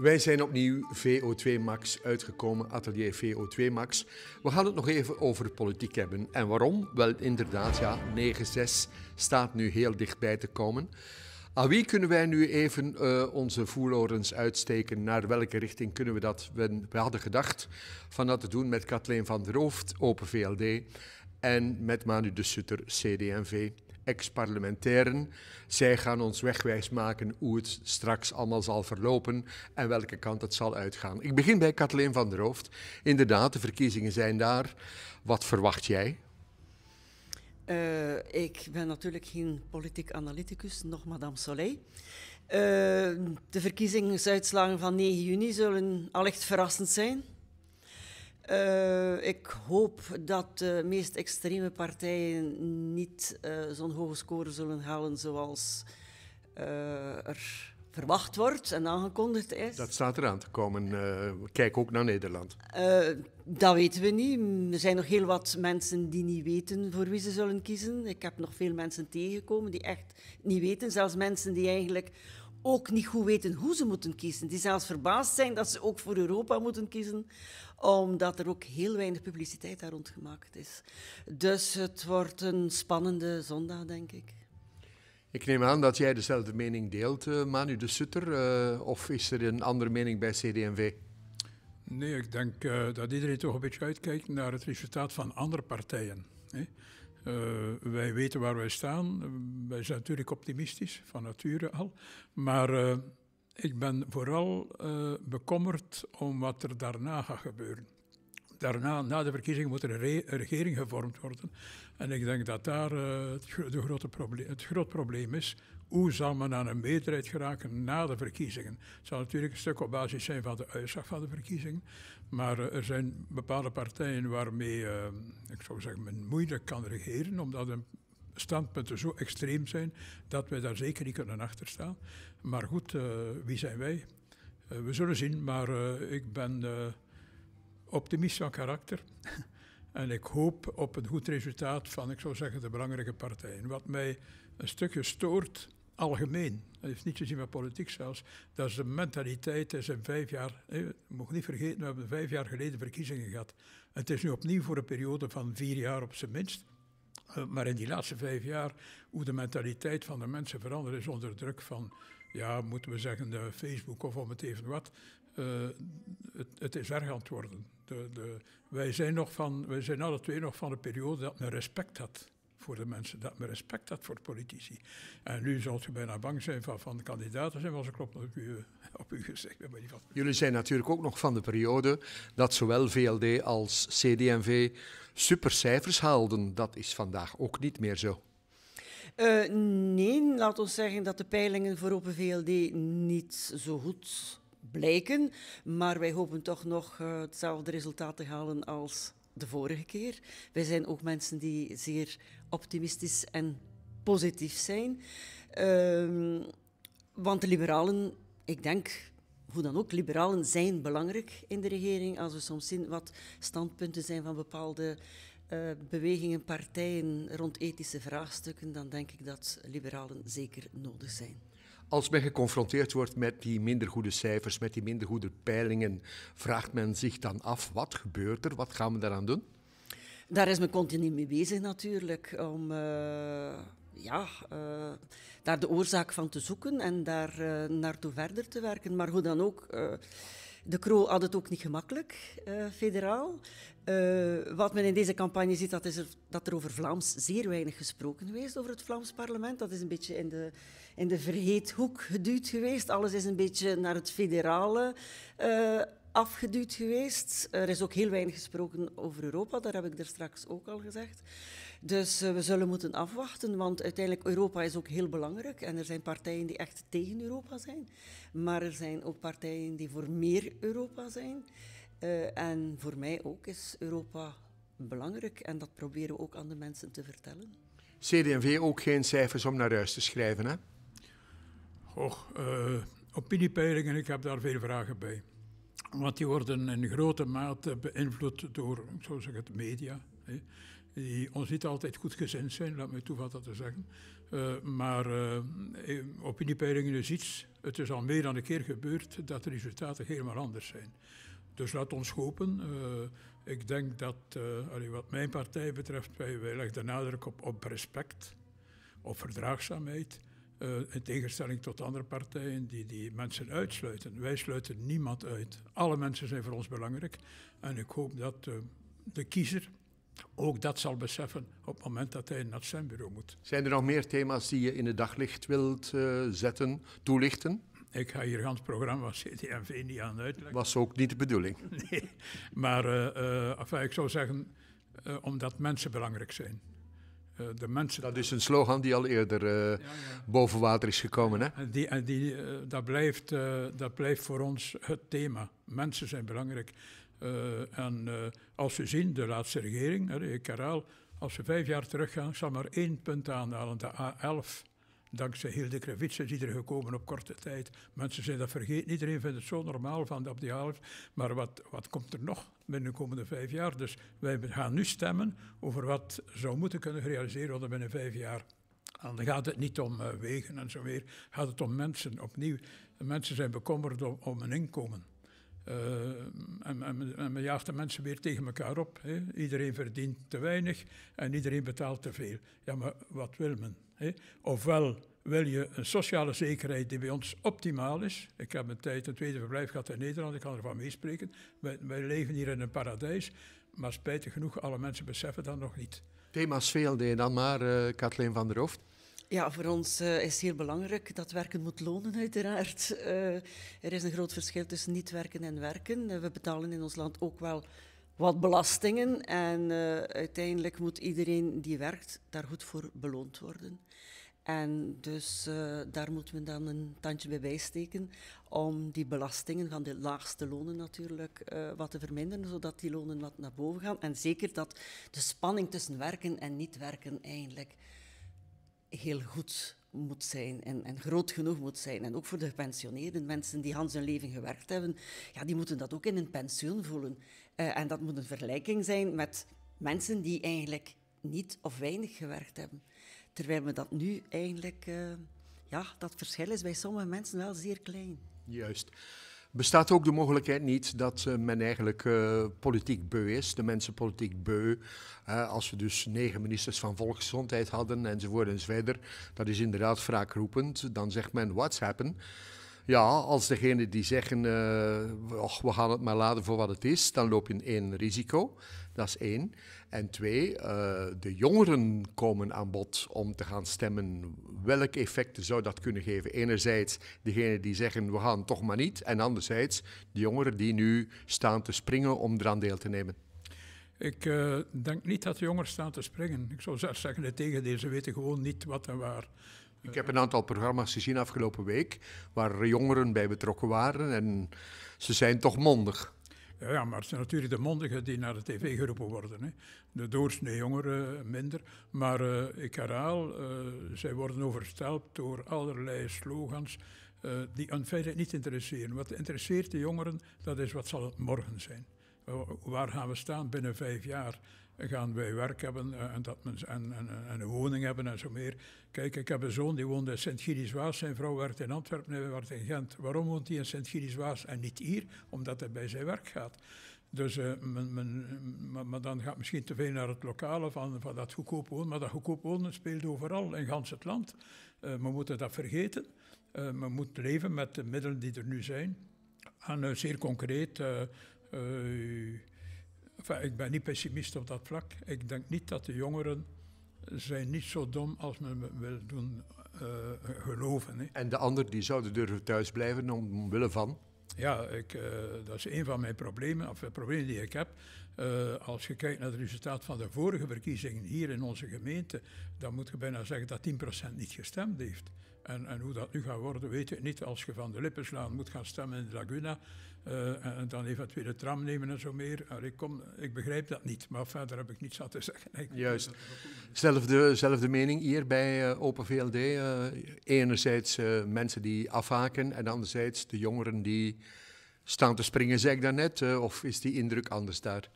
Wij zijn opnieuw VO2 Max uitgekomen, atelier VO2 Max. We gaan het nog even over politiek hebben. En waarom? Wel, inderdaad, ja, 9-6 staat nu heel dichtbij te komen. Aan wie kunnen wij nu even eh, onze voerlorens uitsteken? Naar welke richting kunnen we dat? We, we hadden gedacht van dat te doen met Kathleen van der Hoofd, Open VLD, en met Manu de Sutter, CD&V ex-parlementairen. Zij gaan ons wegwijs maken hoe het straks allemaal zal verlopen en welke kant het zal uitgaan. Ik begin bij Kathleen van der Hoofd. Inderdaad, de verkiezingen zijn daar. Wat verwacht jij? Eh, ik ben natuurlijk geen politiek analyticus, nog Madame Soleil. Eh, de verkiezingsuitslagen van 9 juni zullen allicht verrassend zijn. Eh, ik hoop dat de meest extreme partijen niet eh, zo'n hoge score zullen halen zoals eh, er verwacht wordt en aangekondigd is. Dat staat eraan te komen. kijk ook naar Nederland. dat weten we niet. Er zijn nog heel wat mensen die niet weten voor wie ze zullen kiezen. Ik heb nog veel mensen tegengekomen die echt niet weten. Zelfs mensen die eigenlijk ook niet goed weten hoe ze moeten kiezen. Die zelfs verbaasd zijn dat ze ook voor Europa moeten kiezen omdat er ook heel weinig publiciteit daar rond gemaakt is. Dus het wordt een spannende zondag, denk ik. Ik neem aan dat jij dezelfde mening deelt, eh, Manu de Sutter. Eh, of is er een andere mening bij CD&V? Nee, ik denk eh, dat iedereen toch een beetje uitkijkt naar het resultaat van andere partijen. Hè? wij weten waar wij staan. wij zijn natuurlijk optimistisch, van nature al. Maar ik ben vooral uh, bekommerd om wat er daarna gaat gebeuren. Daarna, na de verkiezingen, moet er een, regering gevormd worden. En ik denk dat daar eh, het, grote probleem, het groot probleem is. Hoe zal men aan een meerderheid geraken na de verkiezingen? Het zal natuurlijk een stuk op basis zijn van de uitslag van de verkiezingen. Maar eh, er zijn bepaalde partijen waarmee, ik zou zeggen, men moeilijk kan regeren, omdat een standpunten zo extreem zijn dat wij daar zeker niet kunnen achterstaan. Maar goed, eh, wie zijn wij? Eh, we zullen zien, maar eh, ik ben optimist van karakter. En ik hoop op een goed resultaat van, ik zou zeggen, de belangrijke partijen. Wat mij een stukje stoort, algemeen, dat heeft niet te zien met politiek zelfs, dat is de mentaliteit, is in vijf jaar, je mag niet vergeten, we hebben vijf jaar geleden verkiezingen gehad. Het is nu opnieuw voor een periode van vier jaar op zijn minst. Eh, maar in die laatste vijf jaar, hoe de mentaliteit van de mensen veranderd is onder druk van, ja, moeten we zeggen, Facebook of om het even wat. Eh, het, het, is erg aan het worden. De, de, wij, zijn nog van, wij zijn alle twee nog van de periode dat men respect had voor de mensen dat men respect had voor politici. En nu zult u bijna bang zijn van, van de kandidaten zijn, was een klopt op u, op u gezegd. Jullie zijn natuurlijk ook nog van de periode dat zowel VLD als CD&V supercijfers haalden. Dat is vandaag ook niet meer zo. Eh, nee, laat ons zeggen dat de peilingen voor Open VLD niet zo goed blijken. Maar wij hopen toch nog eh, hetzelfde resultaat te halen als de vorige keer. Wij zijn ook mensen die zeer optimistisch en positief zijn. Ehm, want de liberalen, ik denk, hoe dan ook, liberalen zijn belangrijk in de regering. Als we soms zien wat standpunten zijn van bepaalde uh, bewegingen, partijen rond ethische vraagstukken, dan denk ik dat liberalen zeker nodig zijn. Als men geconfronteerd wordt met die minder goede cijfers, met die minder goede peilingen, vraagt men zich dan af wat gebeurt er, wat gaan we daaraan doen? Daar is men continu mee bezig natuurlijk, om eh, ja, eh, daar de oorzaak van te zoeken en daar eh, naartoe verder te werken. Maar hoe dan ook, de kroo had het ook niet gemakkelijk, federaal. wat men in deze campagne ziet, dat is dat er over Vlaams zeer weinig gesproken is over het Vlaams parlement. Dat is een beetje in de, in de verheet hoek geduwd geweest. Alles is een beetje naar het federale afgeduwd geweest. Eh, er is ook heel weinig gesproken over Europa, daar heb ik er straks ook al gezegd. Dus eh, we zullen moeten afwachten, want uiteindelijk Europa is ook heel belangrijk. En er zijn partijen die echt tegen Europa zijn, maar er zijn ook partijen die voor meer Europa zijn. Eh, en voor mij ook is Europa belangrijk en dat proberen we ook aan de mensen te vertellen. CD&V ook geen cijfers om naar huis te schrijven, hè? Och, opiniepeilingen, ik heb daar veel vragen bij. Want die worden in grote mate beïnvloed door, zo zou zeggen, de media. Hè, die ons niet altijd goed gezind zijn, laat me toe dat te zeggen. Uh, maar uh, opiniepeilingen is iets. Het is al meer dan een keer gebeurd dat de resultaten helemaal anders zijn. Dus laat ons hopen. ik denk dat, wat mijn partij betreft, wij, wij leggen de nadruk op, op respect, op verdraagzaamheid. Eh, in tegenstelling tot andere partijen die, die mensen uitsluiten. Wij sluiten niemand uit. Alle mensen zijn voor ons belangrijk. En ik hoop dat eh, de kiezer ook dat zal beseffen op het moment dat hij naar zijn bureau moet. Zijn er nog meer thema's die je in het daglicht wilt eh, zetten, toelichten? Ik ga hier het programma van CDMV niet aan uitleggen. Was ook niet de bedoeling. Nee, maar ik zou zeggen, omdat mensen belangrijk zijn. Eh, de mensen... Dat is een slogan die al eerder eh, boven water is gekomen, hè? En die, en die, eh, dat, blijft, dat blijft voor ons het thema. Mensen zijn belangrijk. en als we zien, de laatste regering, heer Karel, als we vijf jaar teruggaan, ik zal maar één punt aanhalen, de A11 dankzij Hilde Krevitsen die er gekomen op korte tijd. Mensen zijn dat vergeet niet, iedereen vindt het zo normaal van op die half. Maar wat, wat komt er nog binnen de komende vijf jaar? Dus wij gaan nu stemmen over wat zou moeten kunnen realiseren worden binnen vijf jaar. En dan gaat het niet om eh, wegen en zo meer, gaat het om mensen opnieuw. mensen zijn bekommerd om, om hun inkomen. Eh, en, en, en men jaagt de mensen weer tegen elkaar op. Hè. Iedereen verdient te weinig en iedereen betaalt te veel. Ja, maar wat wil men? Hè? Ofwel wil je een sociale zekerheid die bij ons optimaal is. Ik heb een tijd een tweede verblijf gehad in Nederland, ik kan ervan meespreken. Wij, leven hier in een paradijs, maar spijtig genoeg, alle mensen beseffen dat nog niet. Thema's VLD dan maar, uh, Kathleen van der Hoofd. Ja, voor ons eh, is heel belangrijk dat werken moet lonen, uiteraard. Eh, er is een groot verschil tussen niet werken en werken. Eh, we betalen in ons land ook wel wat belastingen. En uiteindelijk moet iedereen die werkt daar goed voor beloond worden. En dus daar moeten we dan een tandje bij bijsteken om die belastingen van de laagste lonen natuurlijk wat te verminderen, zodat die lonen wat naar boven gaan. En zeker dat de spanning tussen werken en niet werken eigenlijk heel goed moet zijn en, en, groot genoeg moet zijn. En ook voor de gepensioneerden, mensen die Hans hun leven gewerkt hebben, ja, die moeten dat ook in hun pensioen voelen. Eh, en dat moet een vergelijking zijn met mensen die eigenlijk niet of weinig gewerkt hebben. Terwijl we dat nu eigenlijk, eh, ja, dat verschil is bij sommige mensen wel zeer klein. Juist. Bestaat ook de mogelijkheid niet dat eh, men eigenlijk eh, politiek beu is, de mensen politiek beu. als we dus negen ministers van volksgezondheid hadden enzovoort enzoverder, dat is inderdaad wraakroepend. Dan zegt men, what's happen? Ja, als degene die zeggen, uh, we gaan het maar laten voor wat het is, dan loop je in één risico. Dat is één. En twee, eh, de jongeren komen aan bod om te gaan stemmen. Welke effecten zou dat kunnen geven? Enerzijds degene die zeggen, we gaan toch maar niet. En anderzijds de jongeren die nu staan te springen om eraan deel te nemen. Ik eh, denk niet dat de jongeren staan te springen. Ik zou zelfs zeggen, de tegen deze weten gewoon niet wat en waar. Ik heb een aantal programma's gezien afgelopen week waar jongeren bij betrokken waren en ze zijn toch mondig. Ja, maar het zijn natuurlijk de mondigen die naar de tv geroepen worden. Hè. De doorsnee jongeren minder. Maar uh, ik herhaal, eh, zij worden overstelpt door allerlei slogans eh, die aan feite niet interesseren. Wat interesseert de jongeren, dat is wat zal het morgen zijn. Eh, waar gaan we staan binnen vijf jaar? Gaan wij werk hebben eh, en, dat en, en, een woning hebben en zo meer? Kijk, ik heb een zoon die woont in Sint-Gilles-Waas. Zijn vrouw werkt in Antwerpen hij werkt in Gent. Waarom woont hij in Sint-Gilles-Waas en niet hier? Omdat hij bij zijn werk gaat. Dus eh, men, men, maar, dan gaat misschien te veel naar het lokale van, van dat goedkoop wonen. Maar dat goedkoop wonen speelt overal in gans het land. we moeten dat vergeten. Uh, men moet leven met de middelen die er nu zijn. En zeer concreet, eh, ik ben niet pessimist op dat vlak. Ik denk niet dat de jongeren zijn niet zo dom als men wil doen eh, geloven. Hè. En de ander die zouden durven thuisblijven omwille van? Ja, ik, eh, dat is een van mijn problemen, of de problemen die ik heb. als je kijkt naar het resultaat van de vorige verkiezingen hier in onze gemeente, dan moet je bijna zeggen dat 10% niet gestemd heeft. En, en hoe dat nu gaat worden, weet ik niet. Als je van de lippen slaan moet gaan stemmen in de Laguna eh, en dan eventueel de tram nemen en zo meer. ik, kom, ik begrijp dat niet, maar verder heb ik niets aan te zeggen. Juist. Zelfde, zelfde mening hier bij eh, Open VLD. Eh, enerzijds mensen die afhaken en anderzijds de jongeren die staan te springen, zeg ik daarnet. net, of is die indruk anders daar?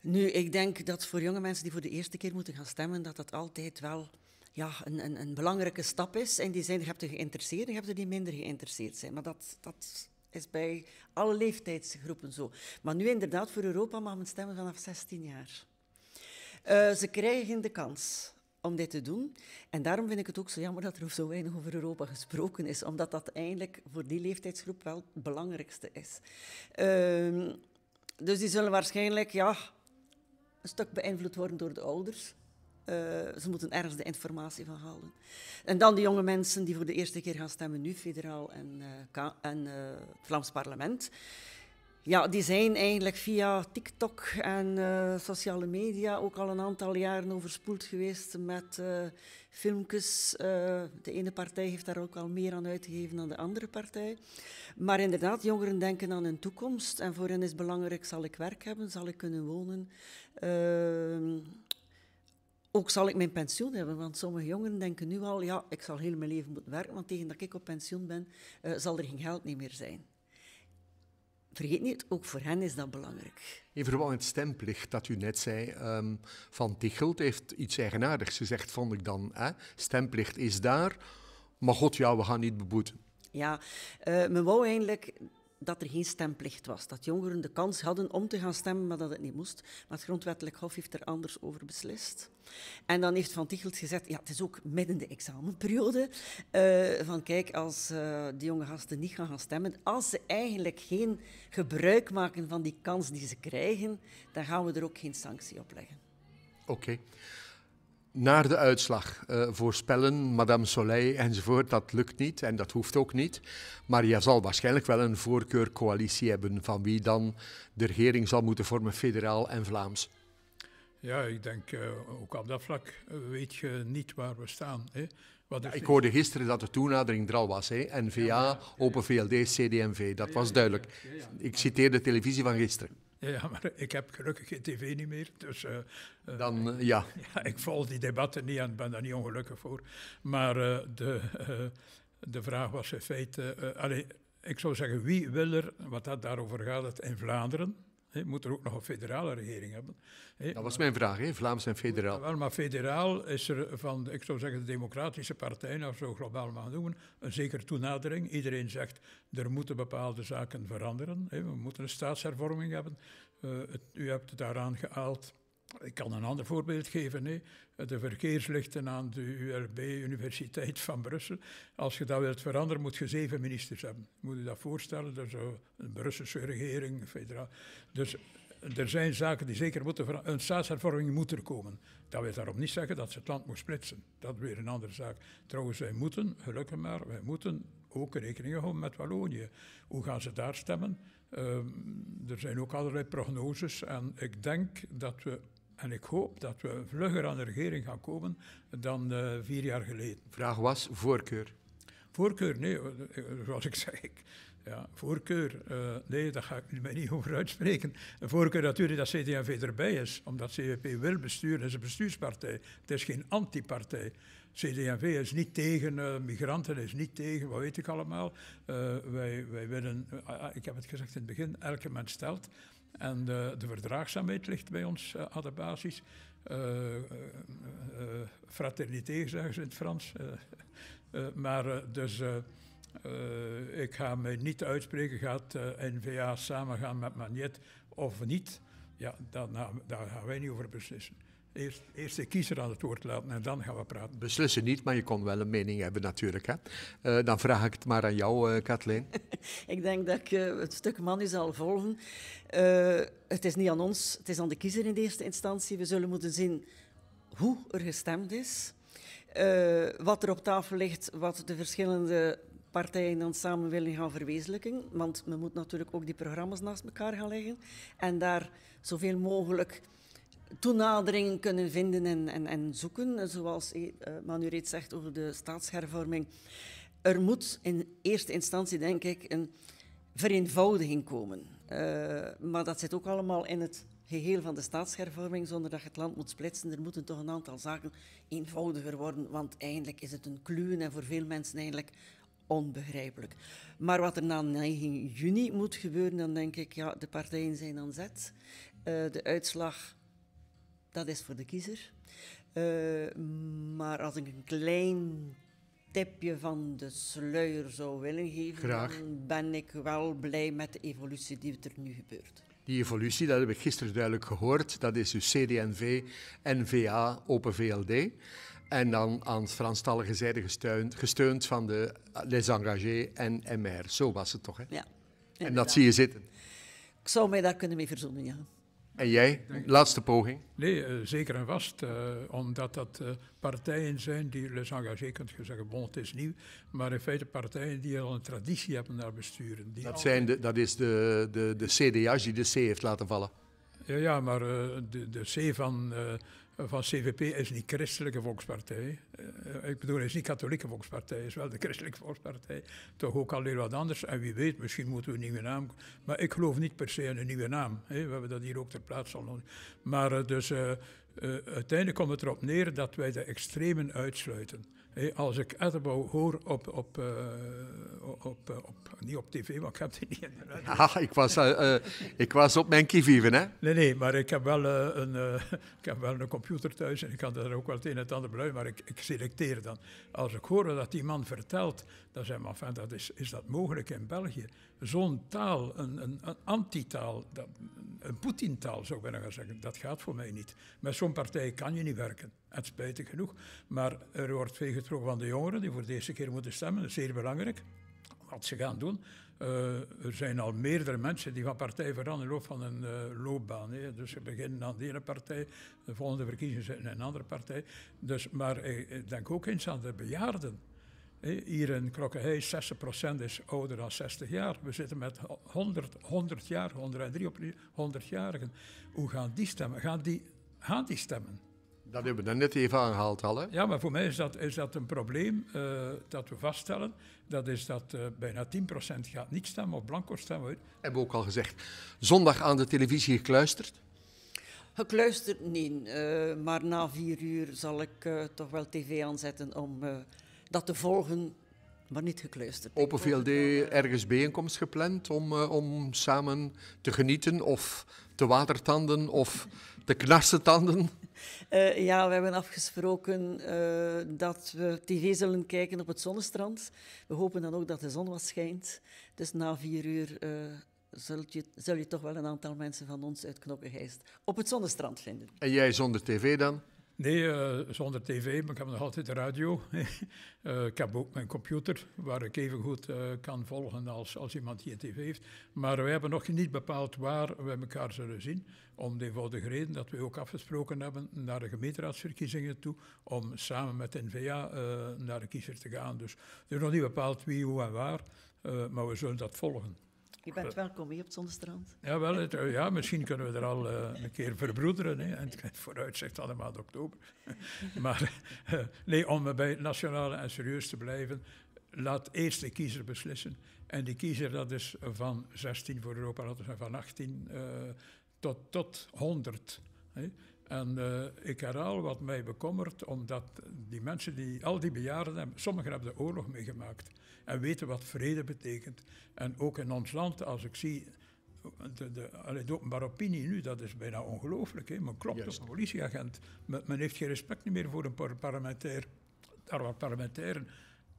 Nu, ik denk dat voor jonge mensen die voor de eerste keer moeten gaan stemmen, dat dat altijd wel ja, een, een, een, belangrijke stap is. En die zijn, je hebt er geïnteresseerd en je hebt er die minder geïnteresseerd zijn. Maar dat, dat is bij alle leeftijdsgroepen zo. Maar nu inderdaad, voor Europa mag men stemmen vanaf 16 jaar. Eh, ze krijgen de kans om dit te doen. En daarom vind ik het ook zo jammer dat er zo weinig over Europa gesproken is, omdat dat eigenlijk voor die leeftijdsgroep wel het belangrijkste is. Ehm, dus die zullen waarschijnlijk ja, een stuk beïnvloed worden door de ouders. Uh, ze moeten ergens de informatie van halen. En dan de jonge mensen die voor de eerste keer gaan stemmen, nu federaal en, uh, en uh, het Vlaams parlement. Ja, die zijn eigenlijk via TikTok en sociale media ook al een aantal jaren overspoeld geweest met filmpjes. de ene partij heeft daar ook al meer aan uitgegeven dan de andere partij. Maar inderdaad, jongeren denken aan hun toekomst. En voor hen is belangrijk, zal ik werk hebben, zal ik kunnen wonen ehm, ook zal ik mijn pensioen hebben, want sommige jongeren denken nu al, ja, ik zal heel mijn leven moeten werken, want tegen dat ik op pensioen ben, eh, zal er geen geld niet meer zijn. Vergeet niet, ook voor hen is dat belangrijk. In verband met stemplicht, dat u net zei, ehm, Van Tichelt heeft iets eigenaardigs gezegd, vond ik dan. Stemplicht is daar, maar god ja, we gaan niet beboeten. Ja, uh, men wou eigenlijk dat er geen stemplicht was. Dat jongeren de kans hadden om te gaan stemmen, maar dat het niet moest. Maar het grondwettelijk hof heeft er anders over beslist. En dan heeft Van Tichelt gezegd, ja, het is ook midden de examenperiode, eh, van kijk, als uh, die jonge gasten niet gaan gaan stemmen, als ze eigenlijk geen gebruik maken van die kans die ze krijgen, dan gaan we er ook geen sanctie op leggen. Oké naar de uitslag eh, voorspellen, Madame Soleil enzovoort, dat lukt niet en dat hoeft ook niet. Maar je zal waarschijnlijk wel een voorkeurcoalitie hebben van wie dan de regering zal moeten vormen, federaal en Vlaams. Ja, ik denk eh, ook op dat vlak eh, weet je niet waar we staan. Hè? Wat ik hoorde gisteren dat de toenadering er al was. Hè? NVA, Open VLD, CDMV. Dat was duidelijk. Ik citeer de televisie van gisteren. Ja, maar ik heb gelukkig geen tv niet meer. Dus, eh, eh, Dan, eh, ja. ja. Ik volg die debatten niet en ben daar niet ongelukkig voor. Maar de, de vraag was in feite... Allee, ik zou zeggen, wie wil er, wat dat daarover gaat, het in Vlaanderen moet er ook nog een federale regering hebben. Dat was mijn vraag, hè? Vlaams en federaal. Wel, maar federaal is er van, ik zou zeggen, de democratische partij, of nou, zo globaal maar noemen, een zekere toenadering. Iedereen zegt, er moeten bepaalde zaken veranderen. We moeten een staatshervorming hebben. Eh, u hebt het daaraan geaald ik kan een ander voorbeeld geven. De verkeerslichten aan de URB Universiteit van Brussel. Als je dat wilt veranderen, moet je zeven ministers hebben. Moet je dat voorstellen? Dat een Brusselse regering, federaal. Dus er zijn zaken die zeker moeten veranderen. Een staatshervorming moet er komen. Dat wil daarom niet zeggen dat ze het land moet splitsen. Dat is weer een andere zaak. Trouwens, wij moeten, gelukkig maar, wij moeten ook rekening houden met Wallonië. Hoe gaan ze daar stemmen? Ehm, er zijn ook allerlei prognoses en ik denk dat we en ik hoop dat we vlugger aan de regering gaan komen dan eh, vier jaar geleden. Vraag was voorkeur. Voorkeur, nee, eh, eh, zoals ik zei. Ja, voorkeur, nee, daar ga ik mij niet over uitspreken. Een voorkeur natuurlijk dat CD&V erbij is, omdat CVP wil besturen, is een bestuurspartij. Het is geen antipartij. CD&V is niet tegen eh, migranten, is niet tegen, wat weet ik allemaal. Eh, wij, wij willen, eh, ah, ah, ik heb het gezegd in het begin, elke mens stelt, En de, verdraagzaamheid ligt bij ons uh, aan de basis. Uh, fraternité, zeggen ze in het Frans. maar dus, ik ga mij niet uitspreken, gaat N-VA samengaan met Magnet of niet? Ja, nou, daar gaan wij niet over beslissen. Eerst, eerst de kiezer aan het woord laten en dan gaan we praten. Beslissen niet, maar je kon wel een mening hebben natuurlijk. Hè? Eh, dan vraag ik het maar aan jou, eh, Kathleen. ik denk dat ik eh, het stuk is zal volgen. het is niet aan ons, het is aan de kiezer in de eerste instantie. We zullen moeten zien hoe er gestemd is. wat er op tafel ligt, wat de verschillende partijen dan samen willen gaan verwezenlijken. Want men moet natuurlijk ook die programma's naast elkaar gaan leggen. En daar zoveel mogelijk Toenadering kunnen vinden en, en, en zoeken. Zoals eh, Manu reeds zegt over de staatshervorming. Er moet in eerste instantie, denk ik, een vereenvoudiging komen. Eh, maar dat zit ook allemaal in het geheel van de staatshervorming, zonder dat je het land moet splitsen. Er moeten toch een aantal zaken eenvoudiger worden, want eindelijk is het een kluwen en voor veel mensen eigenlijk onbegrijpelijk. Maar wat er na 9 juni moet gebeuren, dan denk ik, ja, de partijen zijn aan zet. Uh, de uitslag dat is voor de kiezer. Eh, maar als ik een klein tipje van de sluier zou willen geven, dan ben ik wel blij met de evolutie die er nu gebeurt. Die evolutie, dat heb ik gisteren duidelijk gehoord, dat is dus CDNV, NVA, Open VLD. En dan aan het Franstalige zijde gesteund, gesteund van de Les Engagés en MR. Zo was het toch, hè? Ja. En dat zie je zitten. Ik zou mij daar kunnen mee verzoenen, ja. En jij, laatste poging? Nee, eh, zeker en vast, eh, omdat dat eh, partijen zijn die les engagés, kunt je zeggen, bon, het is nieuw, maar in feite partijen die al een traditie hebben naar besturen. Die dat, zijn de, dat is de, de, de CDA's die de C heeft laten vallen. Ja, ja maar de, de C van van CVP is niet christelijke volkspartij. Eh, ik bedoel, is niet katholieke volkspartij, is wel de christelijke volkspartij. Toch ook alweer wat anders. En wie weet, misschien moeten we een nieuwe naam. Maar ik geloof niet per se in een nieuwe naam. We hebben dat hier ook ter plaatse al. Maar eh, dus eh, uiteindelijk komt het erop neer dat wij de extremen uitsluiten als ik Atterbo hoor op, op, eh, op, eh, op, niet op tv, want ik heb die niet in de Ah, ik, was, eh, ik was op mijn kieviven, hè? Nee, nee, maar ik heb, wel, een, ik heb wel een computer thuis en ik kan er ook wel het een en het ander beluiden, maar ik, ik, selecteer dan. Als ik hoor dat die man vertelt, dan zeg ik, maar, van, dat is, is dat mogelijk in België? Zo'n taal, een, een, een antitaal, dat, een Poetintaal zou ik willen gaan zeggen, dat gaat voor mij niet. Met zo'n partij kan je niet werken het spijtig genoeg. Maar er wordt veel getrokken van de jongeren die voor deze keer moeten stemmen. Dat is zeer belangrijk wat ze gaan doen. Eh, er zijn al meerdere mensen die van partij veranderen loop van een eh, loopbaan. Hè. Dus ze beginnen aan de ene partij, de volgende verkiezingen zijn in een andere partij. Dus, maar eh, ik, denk ook eens aan de bejaarden. Hier in Krokkenheis, 60% is ouder dan 60 jaar. We zitten met 100, 100 jaar, 103 100-jarigen. Hoe gaan die stemmen? Gaan die, gaan die stemmen? Dat hebben we net even aangehaald al. Ja, maar voor mij is dat, is dat een probleem eh, dat we vaststellen. Dat is dat uh, bijna 10% gaat niet stemmen of blanco stemmen. Uit. Hebben we ook al gezegd. Zondag aan de televisie gekluisterd? Gekluisterd niet, eh, maar na vier uur zal ik toch wel tv aanzetten om dat te volgen maar niet gekluisterd. Open VLD ergens bijeenkomst gepland om, om samen te genieten of te watertanden of te knarsetanden? Eh, ja, we hebben afgesproken eh, dat we tv zullen kijken op het zonnestrand. We hopen dan ook dat de zon wat schijnt. Dus na vier uur eh, zul, je, je toch wel een aantal mensen van ons uit Knokkengeest op het zonnestrand vinden. En jij zonder tv dan? Nee, eh, zonder tv, maar ik heb nog altijd de radio. Eh, ik heb ook mijn computer, waar ik even goed eh, kan volgen als, als iemand die een tv heeft. Maar we hebben nog niet bepaald waar we elkaar zullen zien. Om de eenvoudige reden dat we ook afgesproken hebben naar de gemeenteraadsverkiezingen toe. Om samen met NVA naar de kiezer te gaan. Dus er is nog niet bepaald wie, hoe en waar. maar we zullen dat volgen. Je bent welkom hier op Zonnestrand. Ja, wel, het, eh, ja, misschien kunnen we er al eh, een keer verbroederen. Hè. En het vooruitzicht de maand oktober. maar eh, nee, om bij het nationale en serieus te blijven, laat eerst de kiezer beslissen. En die kiezer, dat is van 16 voor Europa, dat is van 18 tot, tot 100. Hè. En ik herhaal wat mij bekommert, omdat die mensen, die, al die bejaarden, hebben, sommigen hebben de oorlog meegemaakt en weten wat vrede betekent. En ook in ons land, als ik zie de, de, openbare opinie nu, dat is bijna ongelooflijk. Hè? Men klopt Juist. op een politieagent. Men, heeft geen respect meer voor een parlementair. Daar waar parlementairen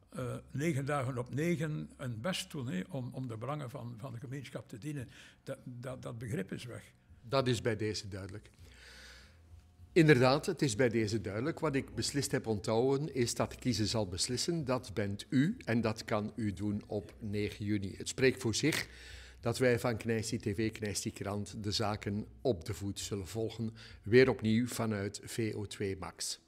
eh, negen dagen op negen hun best doen hè, om, om de belangen van, van de gemeenschap te dienen. Dat, dat, dat begrip is weg. Dat is bij deze duidelijk. Inderdaad, het is bij deze duidelijk. Wat ik beslist heb onthouden is dat kiezen zal beslissen. Dat bent u en dat kan u doen op 9 juni. Het spreekt voor zich dat wij van Knijstie TV, Knijstie Krant de zaken op de voet zullen volgen. Weer opnieuw vanuit VO2 Max.